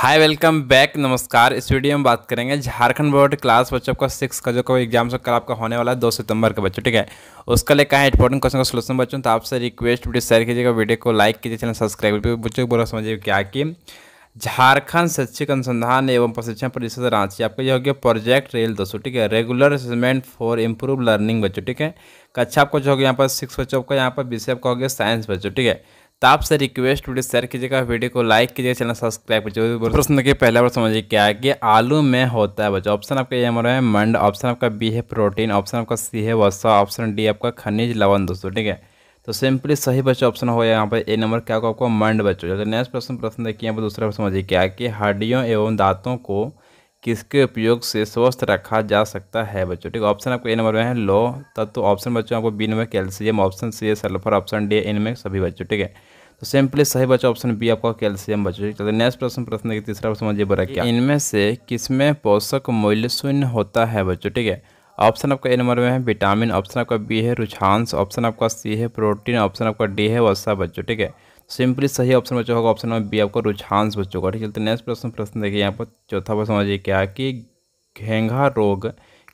hi welcome back नमस्कार इस video में बात करेंगे झारखंड बोर्ड क्लास बच्चों का सिक्स का जो कोई एग्जाम सब कल आपका होने वाला है दो सितंबर का बच्चों ठीक है उसका लेकर है इंपॉर्टेंट क्वेश्चन का सोल्यूशन बच्चों तो आपसे रिक्वेस्ट वीडियो शेयर कीजिएगा वीडियो को लाइक कीजिए चैनल सब्सक्राइब कीजिए बच्चों को बोला समझिए क्या कि झारखंड शैक्षिक अनुसंधान एवं प्रशिक्षण परिषद रांची आपका यह हो गया प्रोजेक्ट रेल दोस्तों ठीक है regular assessment for improve learning बच्चों ठीक है कक्षा आपको जो होगा यहाँ पर सिक्स बच्चों का यहाँ पर विषय आपका हो गया साइंस बच्चों ठीक है तो आपसे रिक्वेस्ट वीडियो शेयर कीजिएगा वीडियो को लाइक कीजिए चैनल सब्सक्राइब कीजिए प्रश्न के पहला बार समझिए क्या है कि आलू में होता है बच्चों ऑप्शन आपका ये हमारा है मंड ऑप्शन आपका बी है प्रोटीन ऑप्शन आपका सी है वसा ऑप्शन डी आपका खनिज लवन दोस्तों ठीक है तो सिंपली सही बच्चों ऑप्शन हो यहाँ पर ए नंबर क्या होगा आपको मंड बच्चों जैसे नेक्स्ट प्रश्न प्रश्न देखिए यहाँ पर दूसरा समझिए क्या है कि हड्डियों एवं दांतों को किसके उपयोग से स्वस्थ रखा जा सकता है बच्चों ठीक है ऑप्शन आपको ए नंबर में है लो तत्व ऑप्शन बच्चों आपको B number calcium option C है सल्फर ऑप्शन डी इनमें सभी बच्चों ठीक है तो सिंपली सही बचा ऑप्शन बी आपका कैल्शियम बचा नेक्स्ट प्रश्न प्रश्न देखिए तीसरा प्रश्न समझिए बड़ा क्या इनमें से किसमें पोषक मूल्य शून्य होता है बच्चों ठीक है ऑप्शन आपका ए नंबर में है विटामिन ऑप्शन आपका बी है रुझांस ऑप्शन आपका सी है प्रोटीन ऑप्शन आपका डी है वसा बच्चों ठीक है सिंपली सही ऑप्शन बच्चों होगा ऑप्शन नंबर बी आपका रुझांस बच्चों का ठीक है नेक्स्ट प्रश्न प्रश्न देखिए यहाँ पर चौथा प्रश्न समझिए क्या कि घेंघा रोग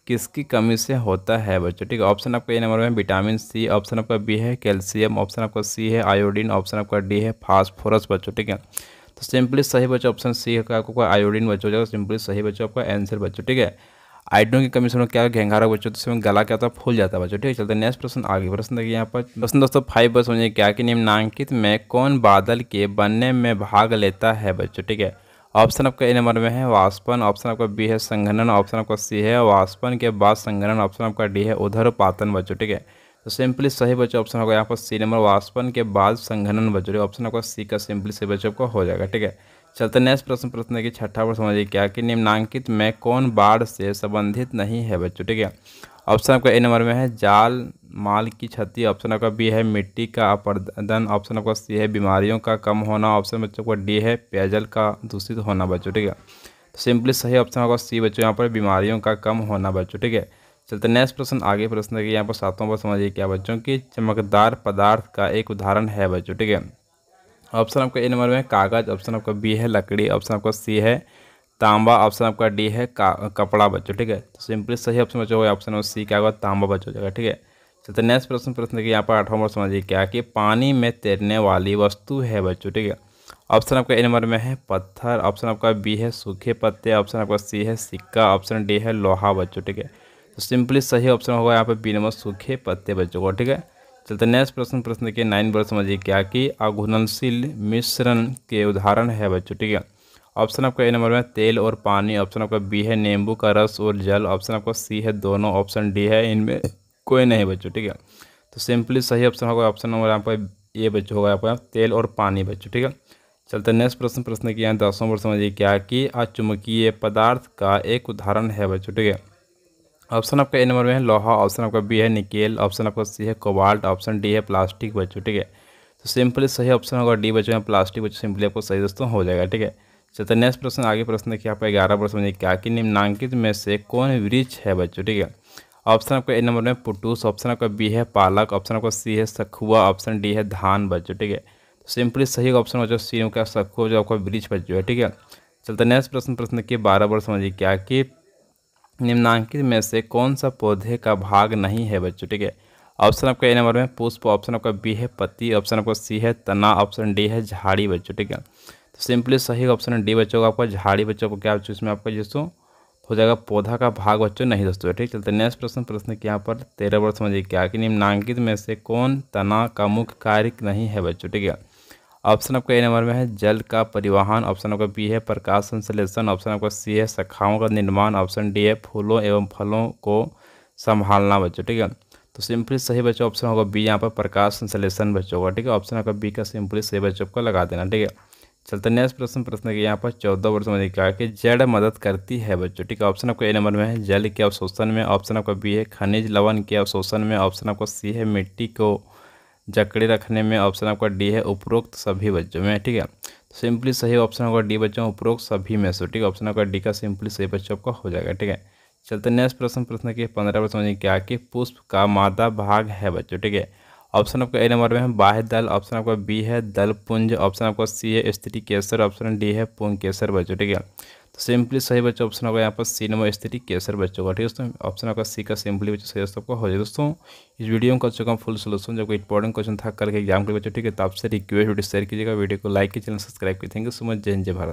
किसकी कमी से होता है बच्चों ठीक है ऑप्शन आपका ए नंबर में विटामिन सी ऑप्शन आपका बी है कैल्शियम ऑप्शन आपका सी है आयोडीन ऑप्शन आपका डी है फास्फोरस बच्चों ठीक है तो सिंपली सही बच्चों ऑप्शन सी है आपको आयोडीन बच्चों हो जाएगा सिंपली सही बच्चों आपका आंसर बच्चों ठीक है आइडों की कमी से क्या घेंघारा बच्चों तो इसमें गला क्या होता है फूल जाता है बच्चों ठीक है चलते नेक्स्ट प्रश्न आगे प्रश्न देखिए यहाँ पर प्रश्न दोस्तों फाइव बस समझिए क्या कि निम्नांकित में कौन बादल के बनने में भाग लेता है बच्चों ठीक है ऑप्शन आपका ए नंबर में है वाष्पन ऑप्शन आपका बी है संघनन ऑप्शन आपका सी है वाष्पन के बाद संघनन ऑप्शन आपका डी है उधर पातन बचो ठीक है तो सिंपली सही बच्चों ऑप्शन होगा यहाँ पर सी नंबर वाष्पन के बाद संघनन बचो ऑप्शन आपका सी का सिंपली सही बच्चों आपका हो जाएगा ठीक है चलते नेक्स्ट प्रश्न प्रश्न की छठा पर समझिए क्या कि निम्नांकित में कौन बाढ़ से संबंधित नहीं है बच्चों ठीक है ऑप्शन आपका ए नंबर में है जाल माल की क्षति ऑप्शन आपका बी है मिट्टी का अपर्दन ऑप्शन आपका सी है बीमारियों का कम होना ऑप्शन बच्चों का डी है पेयजल का दूषित होना बच्चों ठीक है तो सिंपली सही ऑप्शन आपका सी बच्चों यहाँ पर बीमारियों का कम होना बच्चों ठीक है चलते नेक्स्ट प्रश्न आगे प्रश्न देखिए यहाँ पर सातों पर समझिए क्या बच्चों की चमकदार पदार्थ का एक उदाहरण है बच्चों ठीक है ऑप्शन आपका ए नंबर में कागज ऑप्शन आपका बी है लकड़ी ऑप्शन आपका सी है तांबा ऑप्शन आपका डी है का, कपड़ा बच्चों ठीक है तो सिंपली सही ऑप्शन बच्चों ऑप्शन नंबर सी क्या होगा तांबा बच्चों जाएगा ठीक है चलते नेक्स्ट प्रश्न प्रश्न देखिए यहाँ पर आठवां नंबर समझिए क्या कि पानी में तैरने वाली वस्तु है बच्चों ठीक है ऑप्शन आपका ए नंबर में है पत्थर ऑप्शन आपका बी है सूखे पत्ते ऑप्शन आपका सी है सिक्का ऑप्शन डी है लोहा बच्चों ठीक है तो सिंपली सही ऑप्शन होगा यहाँ पर बी नंबर सूखे पत्ते बच्चों को ठीक है चलते नेक्स्ट प्रश्न प्रश्न देखिए नाइन नंबर समझिए क्या कि अघुनशील मिश्रण के उदाहरण है बच्चों ठीक है ऑप्शन आपका ए नंबर में तेल और पानी ऑप्शन आपका बी है नींबू का रस और जल ऑप्शन आपका सी है दोनों ऑप्शन डी है इनमें कोई नहीं बच्चों ठीक है तो सिंपली सही ऑप्शन होगा ऑप्शन नंबर यहाँ पर ये बच्चों होगा यहाँ पर तेल और पानी बच्चों ठीक है चलते नेक्स्ट प्रश्न प्रश्न किया है दसों वर्ष समझिए क्या कि अचुम्बकीय पदार्थ का एक उदाहरण है बच्चों ठीक है ऑप्शन आपका ए नंबर में है लोहा ऑप्शन आपका बी है निकेल ऑप्शन आपका सी है कोबाल्ट ऑप्शन डी है प्लास्टिक बच्चों ठीक है तो सिंपली सही ऑप्शन होगा डी बच्चों में प्लास्टिक बच्चों सिंपली आपको सही दोस्तों हो जाएगा ठीक है चलते नेक्स्ट प्रश्न आगे प्रश्न देखिए आपका ग्यारह प्रश्न समझिए क्या कि निम्नांकित में से कौन वृक्ष है बच्चों ठीक है ऑप्शन आपका ए नंबर में पुटूस ऑप्शन आपका बी है पालक ऑप्शन आपका सी है सखुआ ऑप्शन डी है धान बच्चो ठीक है तो सिंपली सही ऑप्शन बच्चों सी का सखुआ जो आपका ब्रिज बच्चों है ठीक है चलते नेक्स्ट प्रश्न प्रश्न के बारह बार समझिए क्या कि निम्नांकित में से कौन सा पौधे का भाग नहीं है बच्चों ठीक है ऑप्शन आपका ए नंबर में पुष्प ऑप्शन आपका बी है पति ऑप्शन आपका सी है तना ऑप्शन डी है झाड़ी बच्चों ठीक है तो सिंपली सही ऑप्शन डी बच्चों का आपका झाड़ी बच्चों को क्या इसमें आपका जिसमें हो जाएगा पौधा का भाग बच्चों नहीं दोस्तों ठीक चलते नेक्स्ट प्रश्न प्रश्न यहाँ पर तेरह वर्ष समझिए क्या कि निम्नांकित में से कौन तना का मुख्य कार्य नहीं है बच्चों ठीक है ऑप्शन आपका ए नंबर में है जल का परिवहन ऑप्शन आपका बी है प्रकाश संश्लेषण ऑप्शन आपका सी है शाखाओं का निर्माण ऑप्शन डी है फूलों एवं फलों को संभालना बच्चों ठीक है तो सिंपली सही बच्चों ऑप्शन होगा बी यहाँ पर प्रकाश संश्लेषण बच्चों का ठीक है ऑप्शन आपका बी का सिंपली सही बच्चों को लगा देना ठीक है चलते नेक्स्ट प्रश्न प्रश्न के यहाँ पर चौदह वर्ष में कहा कि जड़ मदद करती है बच्चों ठीक है ऑप्शन आपका ए नंबर में है जल के अवशोषण में ऑप्शन आपका बी है खनिज लवण के अवशोषण में ऑप्शन आपका सी है मिट्टी को जकड़े रखने में ऑप्शन आपका डी है उपरोक्त सभी बच्चों में ठीक है सिंपली तो सही ऑप्शन होगा डी बच्चों उपरोक्त सभी में सो ठीक है ऑप्शन आपका डी का सिंपली सही बच्चों आपका हो जाएगा ठीक है चलते नेक्स्ट प्रश्न प्रश्न के पंद्रह प्रश्न क्या कि पुष्प का मादा भाग है बच्चों ठीक है ऑप्शन आपका ए नंबर में है बाह दल ऑप्शन आपका बी है दल पुंज ऑप्शन आपका सी है स्त्री केसर ऑप्शन डी है पुंग केसर बच्चों ठीक है तो सिंपली सही बच्चों ऑप्शन होगा यहाँ पर सी नंबर स्त्री केसर बच्चों का ठीक है दोस्तों ऑप्शन आपका सी का सिंपली बच्चों सही दोस्तों आपका हो जाए दोस्तों इस वीडियो में कर चुका हूँ फुल सोल्यूशन जो इंपॉर्टेंट क्वेश्चन था करके एग्जाम के बच्चों ठीक है तो आपसे रिक्वेस्ट वीडियो शेयर कीजिएगा वीडियो को लाइक की चैनल सब्सक्राइब की थैंक यू सो मच जय जय भारत